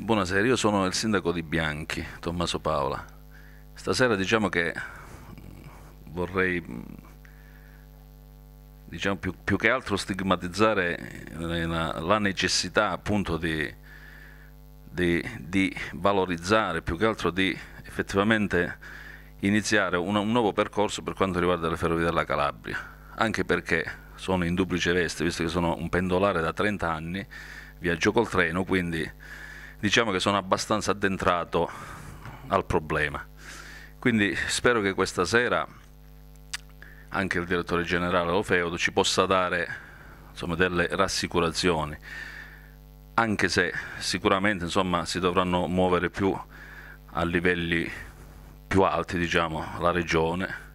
Buonasera, io sono il sindaco di Bianchi, Tommaso Paola. Stasera diciamo che vorrei diciamo, più, più, che altro stigmatizzare eh, la, la necessità appunto di, di, di, valorizzare, più che altro di effettivamente iniziare un, un nuovo percorso per quanto riguarda le ferrovie della Calabria, anche perché sono in duplice veste, visto che sono un pendolare da 30 anni, viaggio col treno, quindi diciamo che sono abbastanza addentrato al problema. Quindi spero che questa sera anche il direttore generale Ofeudo ci possa dare insomma, delle rassicurazioni, anche se sicuramente insomma, si dovranno muovere più a livelli più alti diciamo, la regione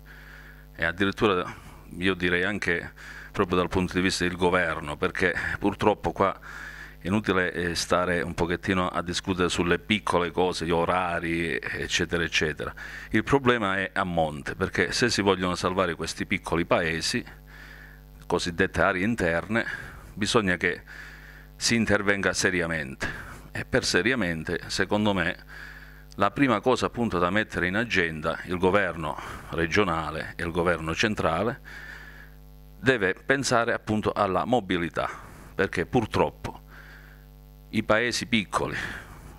e addirittura io direi anche proprio dal punto di vista del governo, perché purtroppo qua inutile eh, stare un pochettino a discutere sulle piccole cose, gli orari, eccetera, eccetera. Il problema è a monte, perché se si vogliono salvare questi piccoli paesi, cosiddette aree interne, bisogna che si intervenga seriamente. E per seriamente, secondo me, la prima cosa appunto da mettere in agenda il governo regionale e il governo centrale deve pensare appunto alla mobilità, perché purtroppo i paesi piccoli,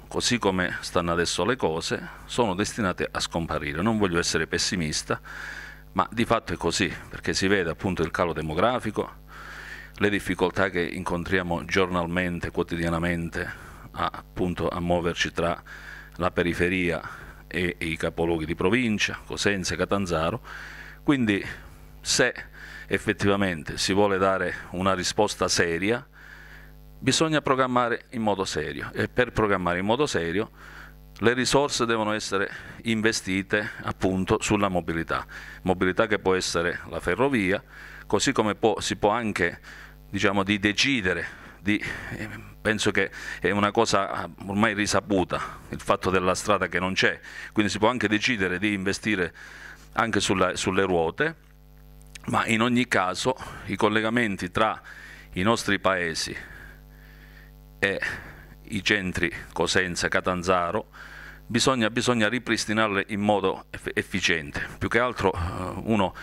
così come stanno adesso le cose, sono destinate a scomparire. Non voglio essere pessimista, ma di fatto è così, perché si vede appunto il calo demografico, le difficoltà che incontriamo giornalmente, quotidianamente, a, appunto a muoverci tra la periferia e, e i capoluoghi di provincia, Cosenza e Catanzaro. Quindi se effettivamente si vuole dare una risposta seria, bisogna programmare in modo serio e per programmare in modo serio le risorse devono essere investite appunto sulla mobilità, mobilità che può essere la ferrovia, così come può, si può anche diciamo, di decidere di, eh, penso che è una cosa ormai risaputa il fatto della strada che non c'è, quindi si può anche decidere di investire anche sulla, sulle ruote, ma in ogni caso i collegamenti tra i nostri paesi e i centri Cosenza, Catanzaro, bisogna, bisogna ripristinarle in modo efficiente. Più che altro eh, uno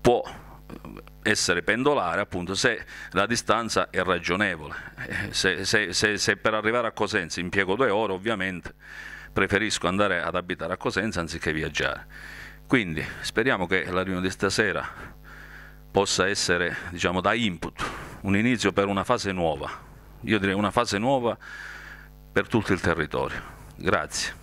può eh, essere pendolare appunto se la distanza è ragionevole. Eh, se, se, se, se, per arrivare a Cosenza impiego due ore, ovviamente preferisco andare ad abitare a Cosenza anziché viaggiare. Quindi speriamo che la riunione di stasera possa essere diciamo, da input, un inizio per una fase nuova, io direi una fase nuova per tutto il territorio. Grazie.